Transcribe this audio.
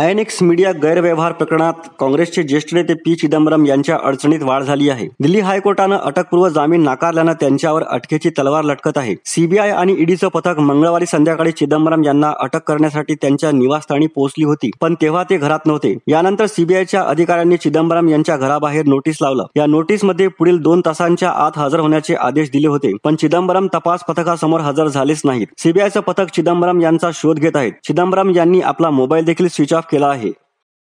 I media गैरव्यवहार प्रकरणात काँग्रेसचे ज्येष्ठ नेते पी चिदंबरम यांच्या अडचणीत वाढ झाली आहे दिल्ली हायकोर्टानं अटकपूर्व जामीन नाकारल्यानं त्यांच्यावर अटकेची तलवार लटकत आहे सीबीआय आणि ईडीचं पथक मंगळवारी संध्याकाळी चिदंबरम यांना अटक करण्यासाठी त्यांच्या निवासस्थानी पोहोचली होती पण तेव्हा ते घरात नव्हते यानंतर सीबीआयच्या अधिकाऱ्यांनी चिदंबरम यांच्या घराबाहेर नोटीस लावलं या नोटीसमध्ये पुढील दोन तासांच्या आत हजर होण्याचे आदेश दिले होते पण चिदंबरम तपास पथकासमोर हजर झालेच नाहीत सीबीआयचं पथक चिदंबरम यांचा शोध घेत आहेत चिदंबरम यांनी आपला मोबाईल देखील स्विच ऑफ केला आहे